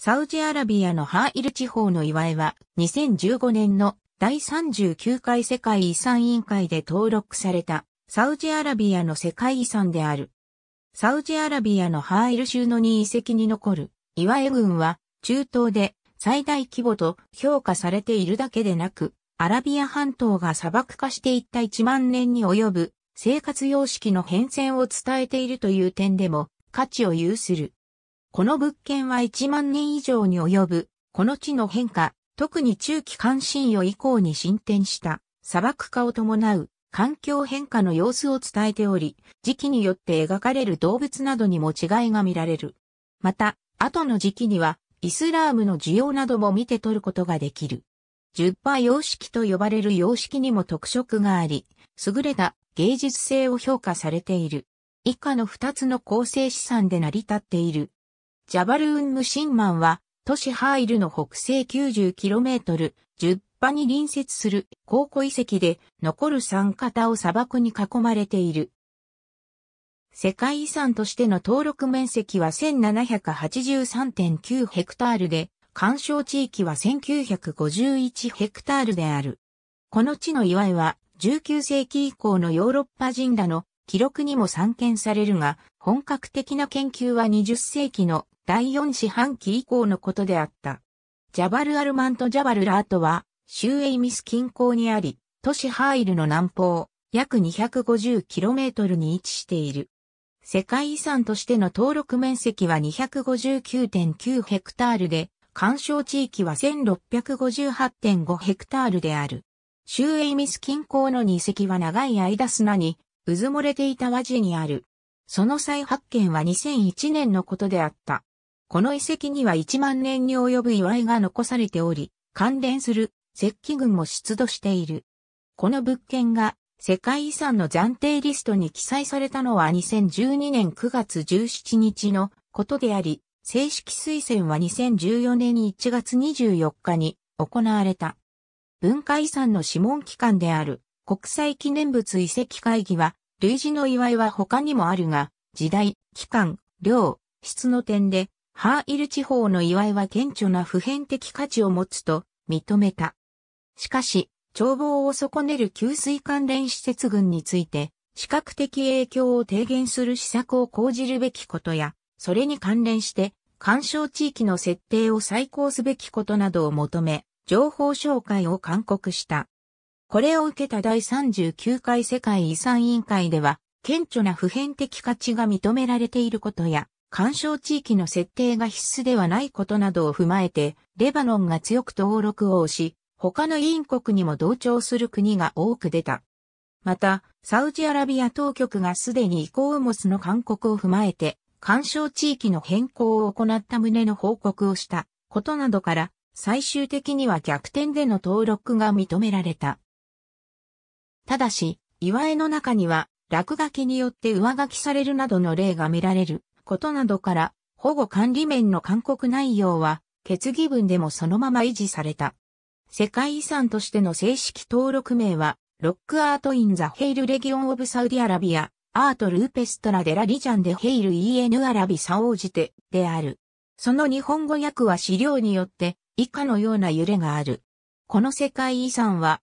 サウジアラビアのハーイル地方の祝いは2015年の第39回世界遺産委員会で登録されたサウジアラビアの世界遺産である。サウジアラビアのハーイル州の2遺跡に残る岩江軍は中東で最大規模と評価されているだけでなく、アラビア半島が砂漠化していった1万年に及ぶ生活様式の変遷を伝えているという点でも価値を有する。この物件は1万年以上に及ぶ、この地の変化、特に中期関心予以降に進展した砂漠化を伴う環境変化の様子を伝えており、時期によって描かれる動物などにも違いが見られる。また、後の時期にはイスラームの需要なども見て取ることができる。十波様式と呼ばれる様式にも特色があり、優れた芸術性を評価されている。以下の二つの構成資産で成り立っている。ジャバルーン・ムシンマンは、都市ハイルの北西 90km、10波に隣接する高古遺跡で、残る山型を砂漠に囲まれている。世界遺産としての登録面積は1783.9ヘクタールで、干渉地域は1951ヘクタールである。この地の祝いは19世紀以降のヨーロッパ人らの記録にも散見されるが、本格的な研究は20世紀の第4四半期以降のことであった。ジャバルアルマントジャバルラートは、シューエイミス近郊にあり、都市ハイルの南方、約 250km に位置している。世界遺産としての登録面積は259.9ヘクタールで、干渉地域は1658.5ヘクタールである。シエイミス近郊の遺石は長い間砂に渦漏れていた和地にある。その再発見は2001年のことであった。この遺跡には1万年に及ぶ祝いが残されており、関連する石器群も出土している。この物件が世界遺産の暫定リストに記載されたのは2012年9月17日のことであり、正式推薦は2014年1月24日に行われた。文化遺産の諮問機関である国際記念物遺跡会議は類似の祝いは他にもあるが、時代、期間、量、質の点で、ハーイル地方の祝いは顕著な普遍的価値を持つと認めた。しかし、眺望を損ねる給水関連施設群について、視覚的影響を低減する施策を講じるべきことや、それに関連して、干渉地域の設定を再考すべきことなどを求め、情報紹介を勧告した。これを受けた第39回世界遺産委員会では、顕著な普遍的価値が認められていることや、干渉地域の設定が必須ではないことなどを踏まえて、レバノンが強く登録を推し、他の委員国にも同調する国が多く出た。また、サウジアラビア当局がすでにイコウモスの勧告を踏まえて、干渉地域の変更を行った旨の報告をしたことなどから、最終的には逆転での登録が認められた。ただし、岩絵の中には、落書きによって上書きされるなどの例が見られることなどから、保護管理面の勧告内容は、決議文でもそのまま維持された。世界遺産としての正式登録名は、ロックアート・イン・ザ・ヘイル・レギオン・オブ・サウディ・アラビア、アート・ルーペストラ・デ・ラ・リジャン・デ・ヘイル・イエヌ・アラビ・サオージテ、である。その日本語訳は資料によって、以下のような揺れがある。この世界遺産は、